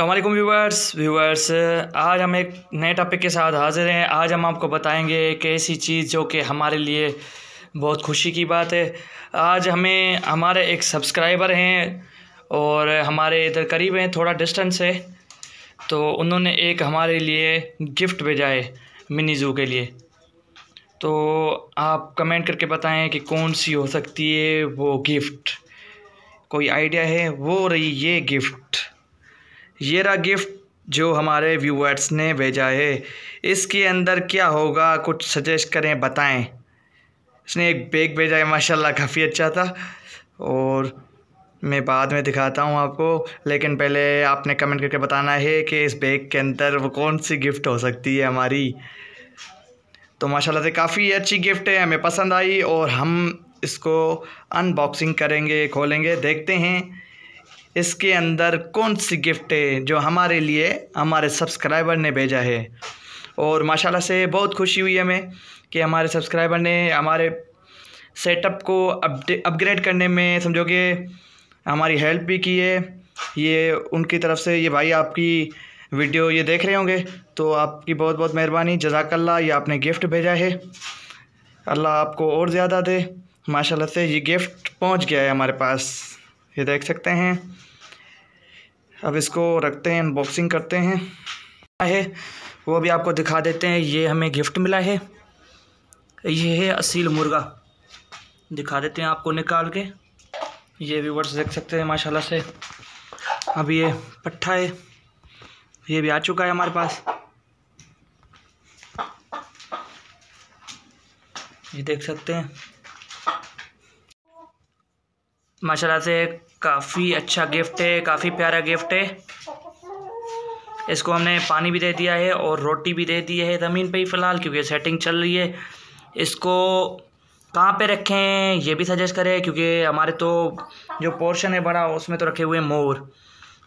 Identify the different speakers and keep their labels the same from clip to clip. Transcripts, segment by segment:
Speaker 1: अल्लाम viewers viewers आज हम एक नए टॉपिक के साथ हाज़िर हैं आज हम आपको बताएंगे एक ऐसी चीज़ जो कि हमारे लिए बहुत खुशी की बात है आज हमें हमारे एक सब्सक्राइबर हैं और हमारे इधर करीब हैं थोड़ा डिस्टेंस है तो उन्होंने एक हमारे लिए गिफ्ट भेजा है मिनी ज़ू
Speaker 2: के लिए तो आप कमेंट करके बताएं कि कौन सी हो सकती है वो गिफ्ट कोई आइडिया है वो रही ये गिफ्ट ये रहा गिफ्ट जो हमारे व्यूवर्स ने भेजा है इसके अंदर क्या होगा कुछ सजेस्ट करें बताएं इसने एक बैग भेजा है माशाल्लाह काफ़ी अच्छा था और मैं बाद में दिखाता हूँ आपको लेकिन पहले आपने कमेंट करके बताना है कि इस बैग के अंदर वो कौन सी गिफ्ट हो सकती है हमारी तो माशाल्लाह से काफ़ी अच्छी गिफ्ट है हमें पसंद आई और हम इसको अनबॉक्सिंग करेंगे खोलेंगे देखते हैं इसके अंदर कौन सी गिफ्ट है जो हमारे लिए हमारे सब्सक्राइबर ने भेजा है और माशाल्लाह से बहुत खुशी हुई हमें कि हमारे सब्सक्राइबर ने हमारे सेटअप को अपडे अपग्रेड करने में समझो कि हमारी हेल्प भी की है ये उनकी तरफ से ये भाई आपकी वीडियो ये देख रहे होंगे तो आपकी बहुत बहुत मेहरबानी जजाकल्ला ये आपने गिफ्ट भेजा है अल्लाह आपको और ज़्यादा दे माशाल्लाह से ये गिफ्ट पहुंच गया है हमारे पास ये देख सकते हैं अब इसको रखते हैं अनबॉक्सिंग करते हैं है वो भी आपको दिखा देते हैं ये हमें
Speaker 1: गिफ्ट मिला है ये है असील मुर्गा दिखा देते हैं आपको निकाल के ये व्यूवर्स देख सकते हैं माशाल्लाह से अब ये पट्ठा है ये भी आ चुका है हमारे पास ये देख सकते हैं माशाल्लाह से काफ़ी अच्छा गिफ्ट है काफ़ी प्यारा गिफ्ट है इसको हमने पानी भी दे दिया है और रोटी भी दे दी है ज़मीन पे ही फ़िलहाल क्योंकि सेटिंग चल रही है इसको कहाँ पे रखें ये भी सजेस्ट करें क्योंकि हमारे तो जो पोर्शन है बड़ा उसमें तो रखे हुए हैं मोर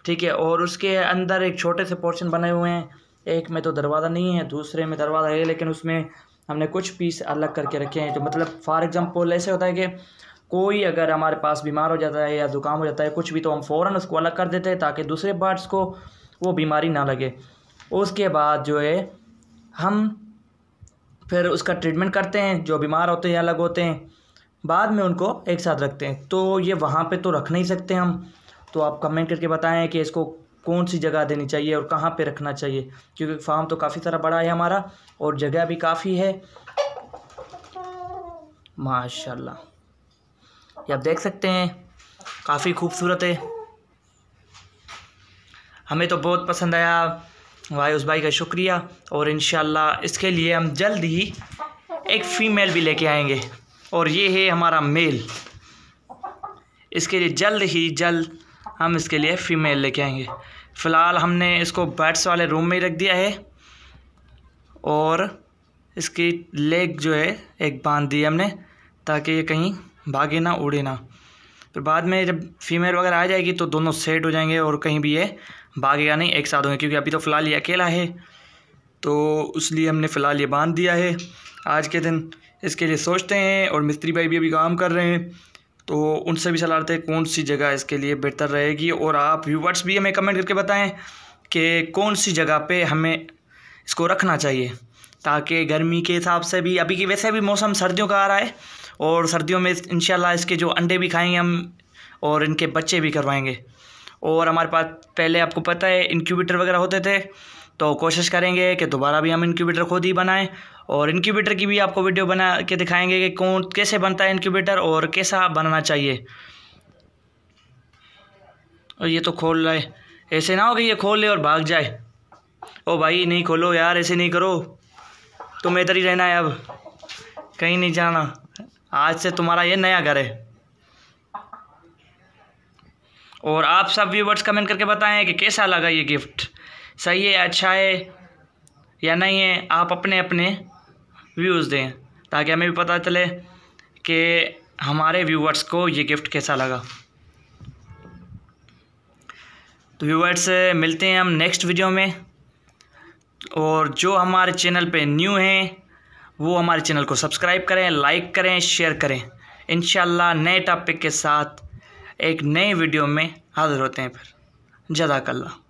Speaker 1: ठीक है और उसके अंदर एक छोटे से पोर्शन बने हुए हैं एक में तो दरवाज़ा नहीं है दूसरे में दरवाज़ा है लेकिन उसमें हमने कुछ पीस अलग करके रखे हैं तो मतलब फॉर एग्ज़ाम्पल ऐसे होता है कि कोई अगर हमारे पास बीमार हो जाता है या ज़ुकाम हो जाता है कुछ भी तो हम फ़ौर उसको अलग कर देते हैं ताकि दूसरे बर्ड्स को वो बीमारी ना लगे उसके बाद जो है हम फिर उसका ट्रीटमेंट करते हैं जो बीमार होते हैं अलग होते हैं बाद में उनको एक साथ रखते हैं तो ये वहाँ पे तो रख नहीं सकते हम तो आप कमेंट करके बताएं कि इसको कौन सी जगह देनी चाहिए और कहाँ पे रखना चाहिए क्योंकि फार्म तो काफ़ी सारा बड़ा है हमारा और जगह भी काफ़ी है माशाल्लाह ये आप देख सकते हैं काफ़ी खूबसूरत है हमें तो बहुत पसंद आया भाई उस भाई का शुक्रिया और इन इसके लिए हम जल्द ही एक फ़ीमेल भी लेके आएंगे और ये है हमारा मेल इसके लिए जल्द ही जल्द हम इसके लिए फ़ीमेल लेके आएंगे फ़िलहाल हमने इसको बर्ड्स वाले रूम में ही रख दिया है और इसकी लेग जो है एक बांध दी हमने ताकि ये कहीं भागे ना उड़े ना फिर बाद में जब फीमेल वगैरह आ जाएगी तो दोनों सेट हो जाएंगे और कहीं भी ये भागेगा नहीं एक साथ होंगे क्योंकि अभी तो फ़िलहाल ये अकेला है तो इसलिए हमने फ़िलहाल ये बांध दिया है आज के दिन इसके लिए सोचते हैं और मिस्त्री भाई भी अभी काम कर रहे हैं तो उनसे भी सलाह हैं कौन सी जगह इसके लिए बेहतर रहेगी और आप व्यूवर्स भी हमें कमेंट करके बताएं कि कौन सी जगह पे हमें इसको रखना चाहिए ताकि गर्मी के हिसाब से भी अभी की वैसे भी मौसम सर्दियों का आ रहा है और सर्दियों में इन इसके जो अंडे भी खाएंगे हम और इनके बच्चे भी करवाएंगे और हमारे पास पहले आपको पता है इनक्यूबेटर वगैरह होते थे तो कोशिश करेंगे कि दोबारा भी हम इनक्यूबेटर खुद ही बनाएं और इनक्यूबेटर की भी आपको वीडियो बना के दिखाएंगे कि कौन कैसे बनता है इनक्यूबेटर और कैसा बनाना चाहिए और ये तो खोल रहा है ऐसे ना हो कि ये खोल ले और भाग जाए ओ भाई नहीं खोलो यार ऐसे नहीं करो तुम इधर ही रहना है अब कहीं नहीं जाना आज से तुम्हारा ये नया घर है और आप सब व्यूवर्स कमेंट करके बताएं कि कैसा लगा ये गिफ्ट सही है अच्छा है या नहीं है आप अपने अपने व्यूज़ दें ताकि हमें भी पता चले कि हमारे व्यूवर्स को ये गिफ्ट कैसा लगा तो व्यूवर्स मिलते हैं हम नेक्स्ट वीडियो में और जो हमारे चैनल पे न्यू हैं वो हमारे चैनल को सब्सक्राइब करें लाइक करें शेयर करें इन नए टॉपिक के साथ एक नए वीडियो में हाजिर होते हैं फिर जदाकल्ला